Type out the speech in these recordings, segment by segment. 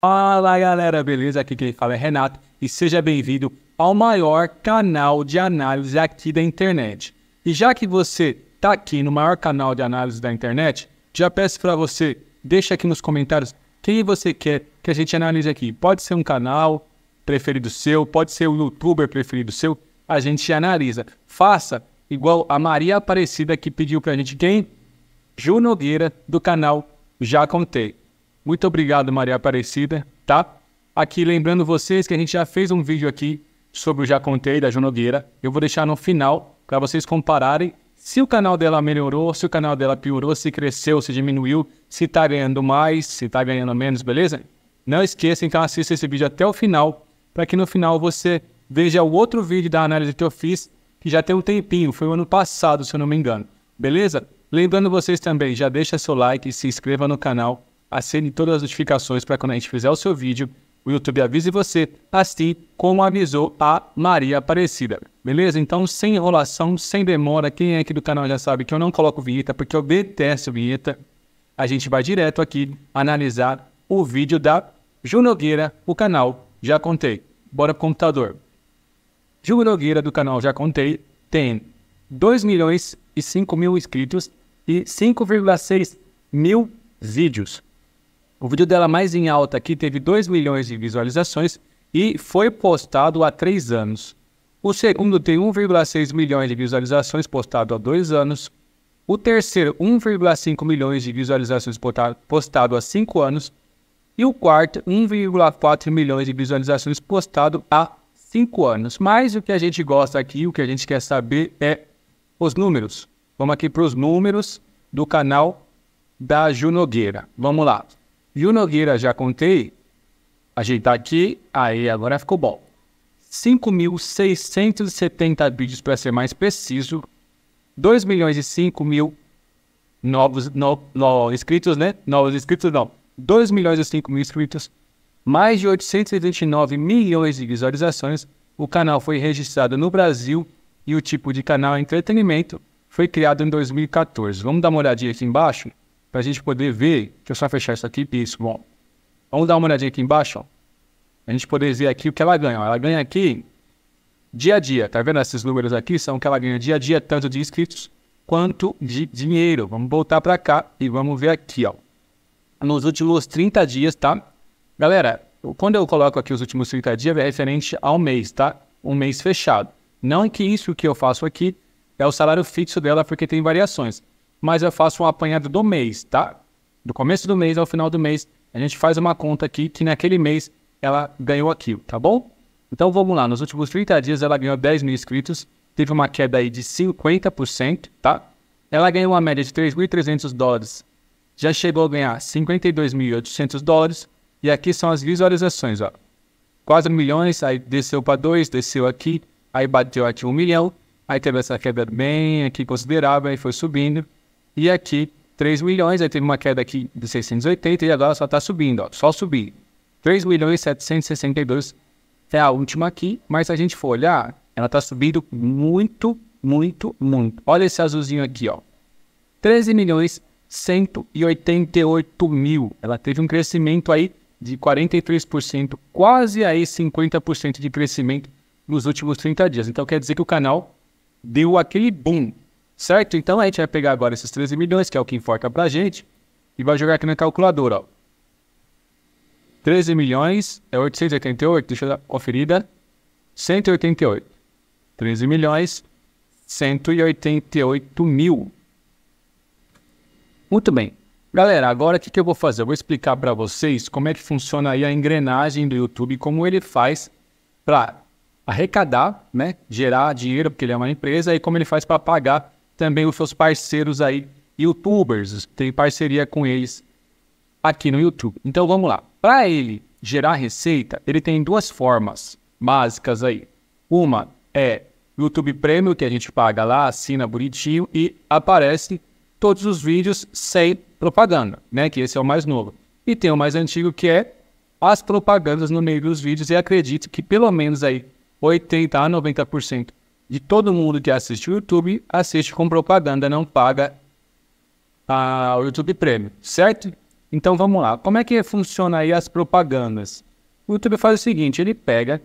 Fala galera, beleza? Aqui quem fala é Renato e seja bem-vindo ao maior canal de análise aqui da internet. E já que você está aqui no maior canal de análise da internet, já peço para você, deixa aqui nos comentários quem você quer que a gente analise aqui. Pode ser um canal preferido seu, pode ser o um youtuber preferido seu, a gente analisa. Faça igual a Maria Aparecida que pediu para a gente quem? Ju Nogueira do canal Já Contei. Muito obrigado, Maria Aparecida, tá? Aqui lembrando vocês que a gente já fez um vídeo aqui sobre o Já Contei da Junogueira. Eu vou deixar no final para vocês compararem se o canal dela melhorou, se o canal dela piorou, se cresceu, se diminuiu, se está ganhando mais, se está ganhando menos, beleza? Não esqueça então assista esse vídeo até o final, para que no final você veja o outro vídeo da análise que eu fiz, que já tem um tempinho, foi o ano passado, se eu não me engano. Beleza? Lembrando vocês também, já deixa seu like, se inscreva no canal acende todas as notificações para quando a gente fizer o seu vídeo, o YouTube avise você, assim como avisou a Maria Aparecida. Beleza? Então, sem enrolação, sem demora, quem é aqui do canal já sabe que eu não coloco vinheta, porque eu detesto vinheta. A gente vai direto aqui analisar o vídeo da Ju Nogueira, o canal Já Contei. Bora pro computador. Ju Nogueira, do canal Já Contei, tem 2 milhões e 5 mil inscritos e 5,6 mil vídeos. O vídeo dela mais em alta aqui teve 2 milhões de visualizações e foi postado há 3 anos. O segundo tem 1,6 milhões de visualizações postado há 2 anos. O terceiro, 1,5 milhões de visualizações postado há 5 anos. E o quarto, 1,4 milhões de visualizações postado há 5 anos. Mas o que a gente gosta aqui, o que a gente quer saber é os números. Vamos aqui para os números do canal da Junogueira. Nogueira. Vamos lá. E o Nogueira, já contei. Ajeitar aqui. Aí, agora ficou bom. 5.670 vídeos para ser mais preciso. 2 milhões e 5 mil novos no, no, inscritos, né? Novos inscritos não. 2 milhões e 5 mil inscritos. Mais de 829 milhões de visualizações. O canal foi registrado no Brasil e o tipo de canal é entretenimento foi criado em 2014. Vamos dar uma olhadinha aqui embaixo? para a gente poder ver. Deixa eu só fechar isso aqui. Isso, bom. Vamos dar uma olhadinha aqui embaixo. A gente poder ver aqui o que ela ganha. Ela ganha aqui dia a dia. Tá vendo? Esses números aqui são o que ela ganha dia a dia, tanto de inscritos quanto de dinheiro. Vamos voltar para cá e vamos ver aqui. Ó. Nos últimos 30 dias, tá? Galera, quando eu coloco aqui os últimos 30 dias, é referente ao mês, tá? Um mês fechado. Não é que isso que eu faço aqui é o salário fixo dela, porque tem variações mas eu faço um apanhado do mês, tá? Do começo do mês ao final do mês, a gente faz uma conta aqui que naquele mês ela ganhou aquilo, tá bom? Então vamos lá, nos últimos 30 dias ela ganhou 10 mil inscritos, teve uma queda aí de 50%, tá? Ela ganhou uma média de 3.300 dólares, já chegou a ganhar 52.800 dólares, e aqui são as visualizações, ó. 4 milhões, aí desceu para 2, desceu aqui, aí bateu aqui 1 milhão, aí teve essa queda bem aqui considerável, aí foi subindo, e aqui 3 milhões, aí teve uma queda aqui de 680 e agora só está subindo, ó, só subir. 3 milhões 762 é a última aqui, mas se a gente for olhar, ela está subindo muito, muito, muito. Olha esse azulzinho aqui, ó. 13 milhões 188 mil. Ela teve um crescimento aí de 43%, quase aí 50% de crescimento nos últimos 30 dias. Então quer dizer que o canal deu aquele boom, Certo? Então a gente vai pegar agora esses 13 milhões, que é o que importa a gente, e vai jogar aqui na calculadora, ó. 13 milhões é 888, deixa eu dar conferida. 188. 13 milhões, 188 mil. Muito bem. Galera, agora o que, que eu vou fazer? Eu vou explicar para vocês como é que funciona aí a engrenagem do YouTube, como ele faz para arrecadar, né, gerar dinheiro, porque ele é uma empresa, e como ele faz para pagar também os seus parceiros aí, youtubers, tem parceria com eles aqui no YouTube. Então vamos lá. Para ele gerar receita, ele tem duas formas básicas aí. Uma é YouTube Premium, que a gente paga lá, assina bonitinho e aparece todos os vídeos sem propaganda, né? Que esse é o mais novo. E tem o mais antigo que é as propagandas no meio dos vídeos e acredito que pelo menos aí 80 a 90% de todo mundo que assiste o YouTube, assiste com propaganda, não paga ah, o YouTube Premium, certo? Então vamos lá. Como é que funciona aí as propagandas? O YouTube faz o seguinte, ele pega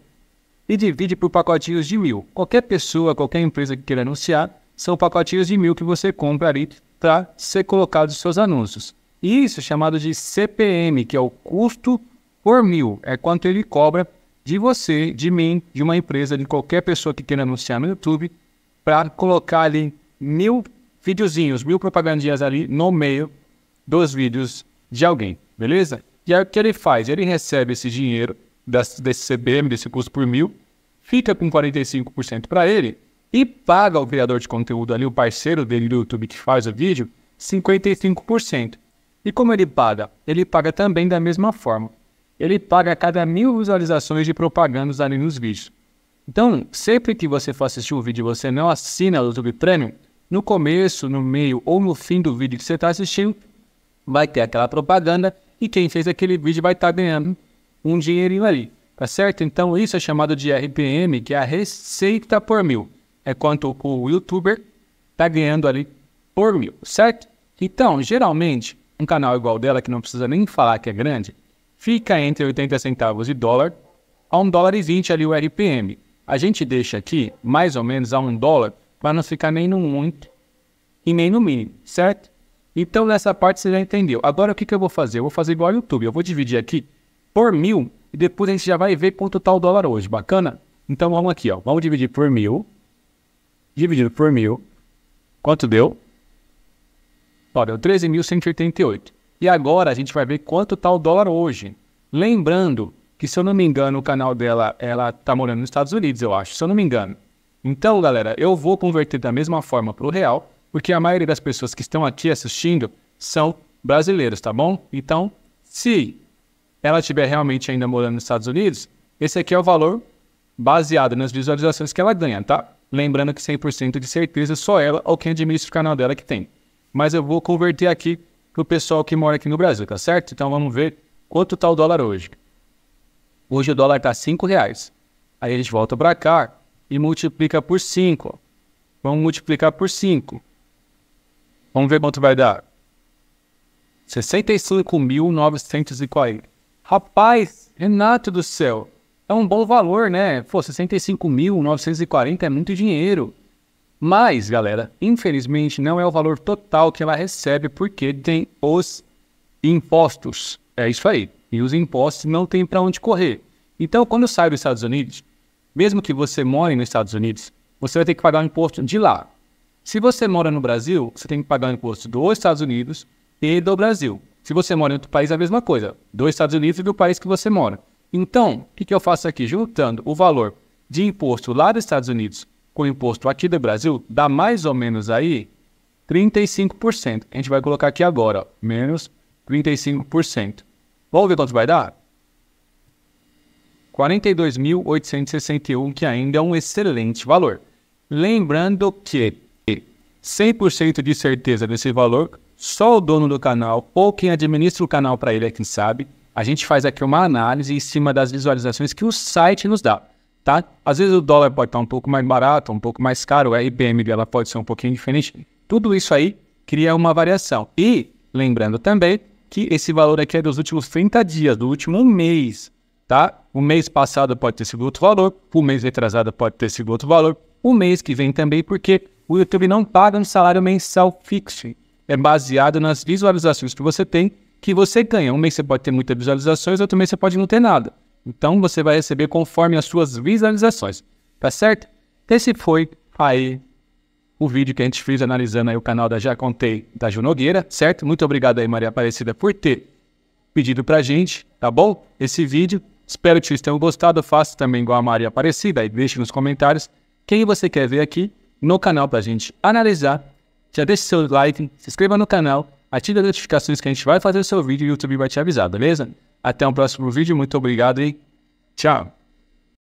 e divide por pacotinhos de mil. Qualquer pessoa, qualquer empresa que queira anunciar, são pacotinhos de mil que você compra ali para ser colocado os seus anúncios. Isso é chamado de CPM, que é o custo por mil, é quanto ele cobra de você, de mim, de uma empresa, de qualquer pessoa que queira anunciar no YouTube, para colocar ali mil videozinhos, mil propagandinhas ali no meio dos vídeos de alguém, beleza? E aí o que ele faz? Ele recebe esse dinheiro das, desse CBM, desse custo por mil, fica com 45% para ele e paga ao criador de conteúdo ali, o parceiro dele do YouTube que faz o vídeo, 55%. E como ele paga? Ele paga também da mesma forma ele paga a cada mil visualizações de propagandas ali nos vídeos. Então, sempre que você for assistir um vídeo e você não assina o YouTube Premium, no começo, no meio ou no fim do vídeo que você está assistindo, vai ter aquela propaganda e quem fez aquele vídeo vai estar tá ganhando um dinheirinho ali, tá certo? Então, isso é chamado de RPM, que é a receita por mil. É quanto o youtuber está ganhando ali por mil, certo? Então, geralmente, um canal igual dela, que não precisa nem falar que é grande, fica entre 80 centavos de dólar a 1 dólar e 20 ali o RPM. A gente deixa aqui mais ou menos a 1 dólar para não ficar nem no muito e nem no mínimo, certo? Então nessa parte você já entendeu. Agora o que, que eu vou fazer? Eu vou fazer igual ao YouTube. Eu vou dividir aqui por mil e depois a gente já vai ver quanto está o dólar hoje. Bacana? Então vamos aqui, ó. Vamos dividir por mil. Dividido por mil. Quanto deu? Ó, deu 13.188. E agora a gente vai ver quanto está o dólar hoje. Lembrando que, se eu não me engano, o canal dela, ela está morando nos Estados Unidos, eu acho, se eu não me engano. Então, galera, eu vou converter da mesma forma para o real, porque a maioria das pessoas que estão aqui assistindo são brasileiros, tá bom? Então, se ela estiver realmente ainda morando nos Estados Unidos, esse aqui é o valor baseado nas visualizações que ela ganha, tá? Lembrando que 100% de certeza só ela ou quem administra o canal dela que tem. Mas eu vou converter aqui para o pessoal que mora aqui no Brasil, tá certo? Então vamos ver quanto está o dólar hoje. Hoje o dólar está R$ 5,00. Aí eles volta para cá e multiplica por 5. Vamos multiplicar por 5. Vamos ver quanto vai dar. 65.940. Rapaz, Renato do céu, é um bom valor, né? Pô, 65.940 é muito dinheiro. Mas, galera, infelizmente não é o valor total que ela recebe porque tem os impostos. É isso aí. E os impostos não tem para onde correr. Então, quando sai dos Estados Unidos, mesmo que você more nos Estados Unidos, você vai ter que pagar o imposto de lá. Se você mora no Brasil, você tem que pagar o imposto dos Estados Unidos e do Brasil. Se você mora em outro país, é a mesma coisa. Dos Estados Unidos e do país que você mora. Então, o que, que eu faço aqui? Juntando o valor de imposto lá dos Estados Unidos com imposto aqui do Brasil, dá mais ou menos aí 35%. A gente vai colocar aqui agora, ó, menos 35%. Vamos ver quanto vai dar? 42.861, que ainda é um excelente valor. Lembrando que 100% de certeza desse valor, só o dono do canal ou quem administra o canal para ele é quem sabe. A gente faz aqui uma análise em cima das visualizações que o site nos dá tá? Às vezes o dólar pode estar um pouco mais barato, um pouco mais caro, a IBM ela pode ser um pouquinho diferente. Tudo isso aí cria uma variação. E lembrando também que esse valor aqui é dos últimos 30 dias, do último mês, tá? O mês passado pode ter sido outro valor, o mês retrasado pode ter sido outro valor, o mês que vem também, porque o YouTube não paga um salário mensal fixo. É baseado nas visualizações que você tem, que você ganha. Um mês você pode ter muitas visualizações, outro mês você pode não ter nada. Então você vai receber conforme as suas visualizações, tá certo? Esse foi aí o vídeo que a gente fez analisando aí o canal da Já Contei da Junogueira, Nogueira, certo? Muito obrigado aí Maria Aparecida por ter pedido pra gente, tá bom? Esse vídeo. Espero que vocês tenham gostado. Faça também igual a Maria Aparecida e deixe nos comentários quem você quer ver aqui no canal pra gente analisar. Já deixe seu like, se inscreva no canal, ative as notificações que a gente vai fazer o seu vídeo e o YouTube vai te avisar, beleza? Até um próximo vídeo. Muito obrigado e tchau.